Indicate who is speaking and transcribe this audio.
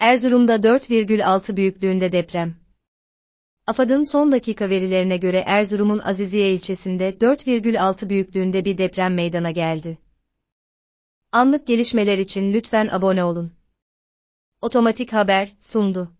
Speaker 1: Erzurum'da 4,6 büyüklüğünde deprem. AFAD'ın son dakika verilerine göre Erzurum'un Aziziye ilçesinde 4,6 büyüklüğünde bir deprem meydana geldi. Anlık gelişmeler için lütfen abone olun.
Speaker 2: Otomatik Haber sundu.